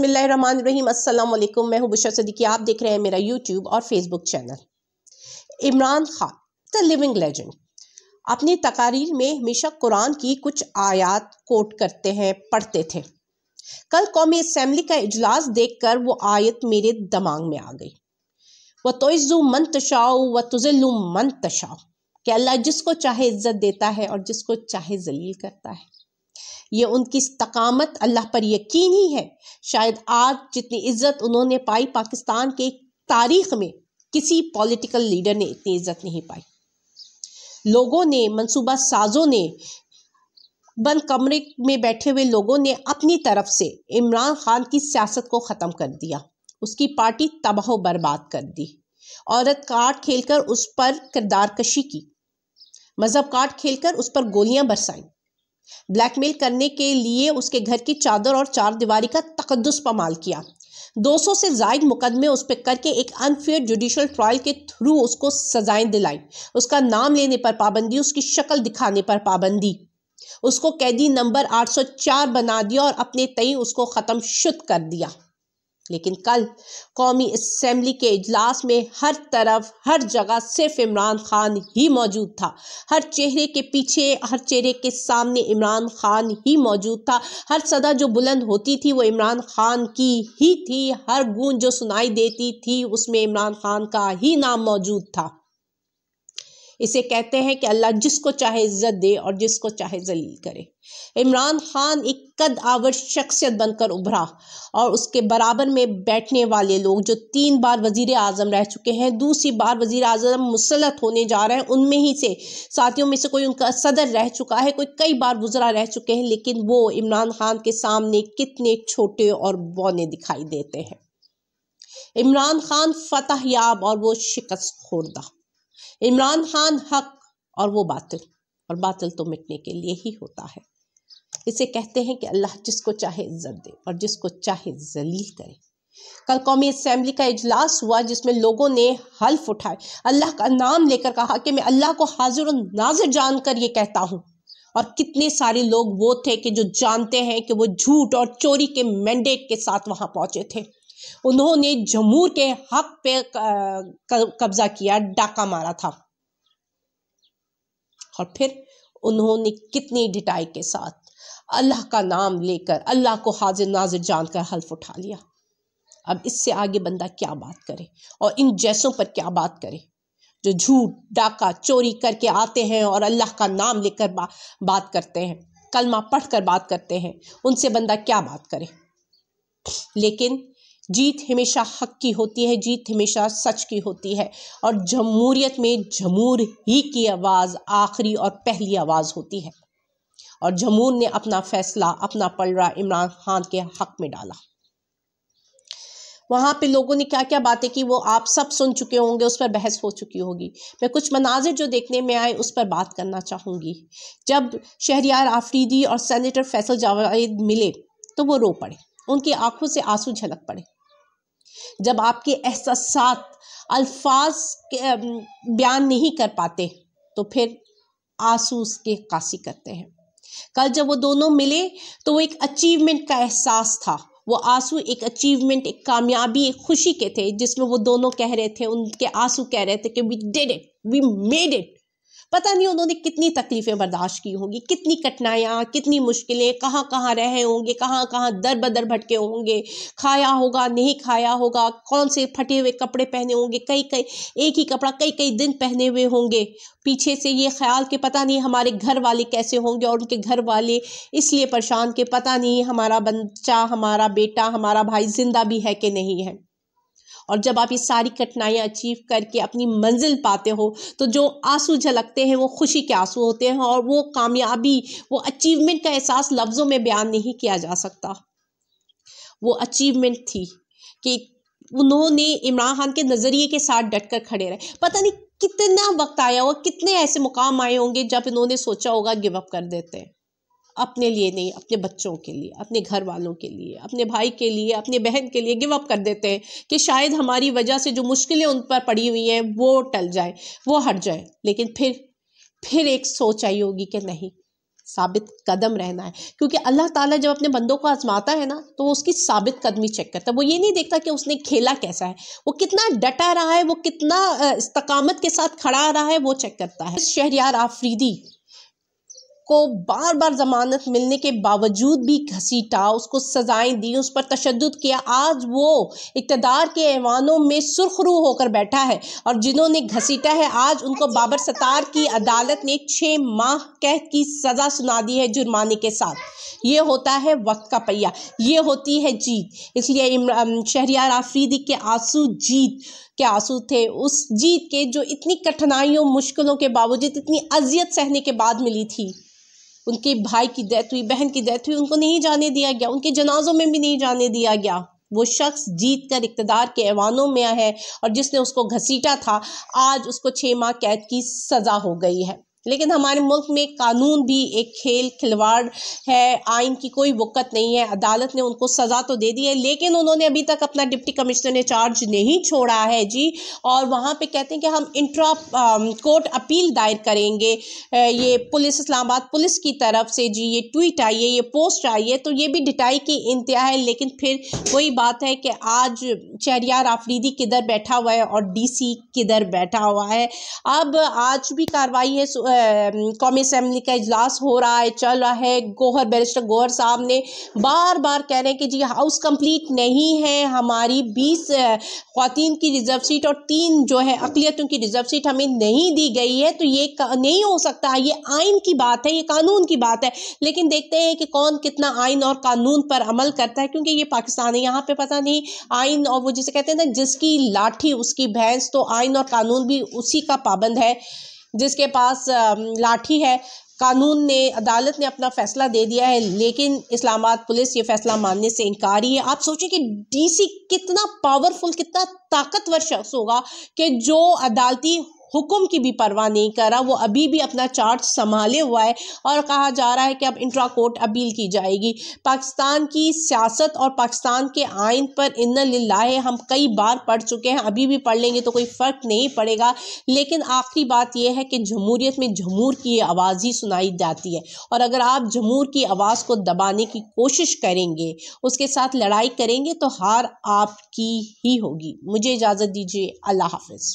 बसमीम अल्लाम मैं हूं बुशा सदीकी आप देख रहे हैं मेरा यूट्यूब और Facebook channel Imran Khan the living legend अपनी तकारीर में हमेशा कुरान की कुछ आयात कोट करते हैं पढ़ते थे कल कौमी असम्बली का इजलास देख कर वो आयत मेरे दमाग में आ गई व तोज़ु मन तशाओ व तुज़ल्लु मन तशाओ कि अल्लाह जिसको चाहे इज्जत देता है और जिसको चाहे जलील करता है ये उनकी तकामत अल्लाह पर यकीन ही है शायद आज जितनी इज्जत उन्होंने पाई पाकिस्तान के तारीख में किसी पॉलिटिकल लीडर ने इतनी इज्जत नहीं पाई लोगों ने मनसूबा साजों ने बंद कमरे में बैठे हुए लोगों ने अपनी तरफ से इमरान खान की सियासत को ख़त्म कर दिया उसकी पार्टी तबाह बर्बाद कर दी औरत कार्ड खेलकर उस पर किरदार कशी की मज़हब कार्ड खेलकर उस पर गोलियां बरसाईं ब्लैकमेल करने के लिए उसके घर की चादर और चार दीवारी का तकदस पमाल किया 200 से जायद मुकदमे उस पर करके एक अनफेयर जुडिशल ट्रायल के थ्रू उसको सजाएं दिलाई उसका नाम लेने पर पाबंदी उसकी शक्ल दिखाने पर पाबंदी उसको कैदी नंबर 804 बना दिया और अपने तई उसको ख़त्म शुद्ध कर दिया लेकिन कल कौमी असम्बली के अजलास में हर तरफ हर जगह सिर्फ इमरान खान ही मौजूद था हर चेहरे के पीछे हर चेहरे के सामने इमरान खान ही मौजूद था हर सदा जो बुलंद होती थी वो इमरान खान की ही थी हर गूंज जो सुनाई देती थी उसमें इमरान खान का ही नाम मौजूद था इसे कहते हैं कि अल्लाह जिसको चाहे इज्जत दे और जिसको चाहे जलील करे इमरान खान एक कद आवर शख्सियत बनकर उभरा और उसके बराबर में बैठने वाले लोग जो तीन बार वजीर आज़म रह चुके हैं दूसरी बार वजीर आज़म मुसलत होने जा रहे हैं उनमें ही से साथियों में से कोई उनका सदर रह चुका है कोई कई बार गुजरा रह चुके हैं लेकिन वो इमरान खान के सामने कितने छोटे और बौने दिखाई देते हैं इमरान खान फतह याब और वो शिकस्त खोरदा इमरान खान हक और वो बातिल और बातिल तो मिटने के लिए ही होता है इसे कहते हैं कि अल्लाह जिसको चाहे इज्जत दे और जिसको चाहे जलील करे कल कौमी असम्बली का इजलास हुआ जिसमें लोगों ने हल्फ उठाए अल्लाह का नाम लेकर कहा कि मैं अल्लाह को हाजिर और नाजिर जानकर ये कहता हूँ और कितने सारे लोग वो थे कि जो जानते हैं कि वो झूठ और चोरी के मैंडेट के साथ वहाँ पहुँचे थे उन्होंने जमूर के हक पे कब्जा किया डाका मारा था और फिर उन्होंने कितनी डिटाई के साथ अल्लाह का नाम लेकर अल्लाह को हाजिर नाजिर जानकर हल्फ उठा लिया अब इससे आगे बंदा क्या बात करे और इन जैसों पर क्या बात करे जो झूठ डाका चोरी करके आते हैं और अल्लाह का नाम लेकर बा, बात करते हैं कलमा पढ़कर बात करते हैं उनसे बंदा क्या बात करे लेकिन जीत हमेशा हक की होती है जीत हमेशा सच की होती है और जमहूरियत में जमूर ही की आवाज़ आखिरी और पहली आवाज़ होती है और जमूर ने अपना फैसला अपना पलड़ा इमरान खान के हक में डाला वहाँ पे लोगों ने क्या क्या बातें की वो आप सब सुन चुके होंगे उस पर बहस हो चुकी होगी मैं कुछ मनाजिर जो देखने में आए उस पर बात करना चाहूँगी जब शहरियार आफरीदी और सेनेटर फैसल जावेद मिले तो वो रो पड़े उनकी आंखों से आंसू झलक पड़े जब आपके एहसास अल्फाज बयान नहीं कर पाते तो फिर आंसू उसके कासी करते हैं कल जब वो दोनों मिले तो वो एक अचीवमेंट का एहसास था वो आंसू एक अचीवमेंट एक कामयाबी एक खुशी के थे जिसमें वो दोनों कह रहे थे उनके आंसू कह रहे थे कि we did it we made it पता नहीं उन्होंने कितनी तकलीफ़ें बर्दाश्त की होंगी कितनी कठिनाइयाँ कितनी मुश्किलें कहाँ कहाँ रहे होंगे कहाँ कहाँ दर बदर भटके होंगे खाया होगा नहीं खाया होगा कौन से फटे हुए कपड़े पहने होंगे कई कई एक ही कपड़ा कई कई दिन पहने हुए होंगे पीछे से ये ख्याल कि पता नहीं हमारे घर वाले कैसे होंगे और उनके घर वाले इसलिए परेशान कि पता नहीं हमारा बच्चा हमारा बेटा हमारा भाई जिंदा भी है कि नहीं है और जब आप ये सारी कठिनाइयाँ अचीव करके अपनी मंजिल पाते हो तो जो आंसू झलकते हैं वो खुशी के आंसू होते हैं और वो कामयाबी वो अचीवमेंट का एहसास लफ्ज़ों में बयान नहीं किया जा सकता वो अचीवमेंट थी कि उन्होंने इमरान खान के नज़रिए के साथ डटकर खड़े रहे पता नहीं कितना वक्त आया होगा कितने ऐसे मुकाम आए होंगे जब इन्होंने सोचा होगा गिव अप कर देते हैं अपने लिए नहीं अपने बच्चों के लिए अपने घर वालों के लिए अपने भाई के लिए अपने बहन के लिए गिव अप कर देते हैं कि शायद हमारी वजह से जो मुश्किलें उन पर पड़ी हुई हैं वो टल जाए वो हट जाए लेकिन फिर फिर एक सोच आई होगी कि नहीं साबित कदम रहना है क्योंकि अल्लाह ताला जब अपने बंदों को आजमाता है ना तो वो उसकी साबित कदमी चेक करता है वो ये नहीं देखता कि उसने खेला कैसा है वो कितना डटा रहा है वो कितना इस्तकामत के साथ खड़ा रहा है वो चेक करता है शहरियार आफरीदी को बार बार जमानत मिलने के बावजूद भी घसीटा उसको सजाएं दी उस पर तशद किया आज वो इकतदार के ऐवानों में सुरखरू होकर बैठा है और जिन्होंने घसीटा है आज उनको बाबर सतार की अदालत ने छः माह कह की सज़ा सुना दी है जुर्माने के साथ ये होता है वक्त का पहिया ये होती है जीत इसलिए शहरियार आफरीदी के आंसू जीत के आंसू थे उस जीत के जो इतनी कठिनाइयों मुश्किलों के बावजूद इतनी अजियत सहने के बाद मिली थी उनके भाई की डेथ हुई बहन की डेथ हुई उनको नहीं जाने दिया गया उनके जनाजों में भी नहीं जाने दिया गया वो शख्स जीत कर इकतदार के ऐवानों में है और जिसने उसको घसीटा था आज उसको छः माह कैद की सज़ा हो गई है लेकिन हमारे मुल्क में कानून भी एक खेल खिलवाड़ है आइन की कोई वक़्त नहीं है अदालत ने उनको सज़ा तो दे दी है लेकिन उन्होंने अभी तक अपना डिप्टी कमिश्नर ने चार्ज नहीं छोड़ा है जी और वहाँ पे कहते हैं कि हम इंट्रा कोर्ट अपील दायर करेंगे ये पुलिस इस्लामाबाद पुलिस की तरफ से जी ये ट्वीट आई है ये पोस्ट आई है तो ये भी डिटाई की इंतहा है लेकिन फिर वही बात है कि आज चहरियार आफरीदी किधर बैठा हुआ है और डी किधर बैठा हुआ है अब आज भी कार्रवाई है कौमी असम्बली का इजलास हो रहा है चल रहा है गोहर बैरिस्टर गोहर साहब ने बार बार कह रहे हैं कि जी हाउस कंप्लीट नहीं है हमारी बीस खातन की रिजर्व सीट और तीन जो है अकलीतों की रिजर्व सीट हमें नहीं दी गई है तो ये नहीं हो सकता ये आइन की बात है ये कानून की बात है लेकिन देखते हैं कि कौन कितना आइन और कानून पर अमल करता है क्योंकि ये पाकिस्तान है यहाँ पर पता नहीं आइन और वो जिसे कहते हैं ना जिसकी लाठी उसकी भैंस तो आइन और कानून भी उसी का पाबंद है जिसके पास लाठी है कानून ने अदालत ने अपना फैसला दे दिया है लेकिन इस्लामाबाद पुलिस ये फैसला मानने से ही है आप सोचें कि डीसी कितना पावरफुल कितना ताकतवर शख्स होगा कि जो अदालती हुक्म की भी परवाह नहीं कर रहा वो अभी भी अपना चार्ज संभाले हुआ है और कहा जा रहा है कि अब इंट्रा कोर्ट अपील की जाएगी पाकिस्तान की सियासत और पाकिस्तान के आइन पर इन लाए हम कई बार पढ़ चुके हैं अभी भी पढ़ लेंगे तो कोई फ़र्क नहीं पड़ेगा लेकिन आखिरी बात यह है कि जमहूरीत में जमूर की आवाज़ ही सुनाई जाती है और अगर आप जमूर की आवाज़ को दबाने की कोशिश करेंगे उसके साथ लड़ाई करेंगे तो हार आपकी ही होगी मुझे इजाज़त दीजिए अल्लाह हाफ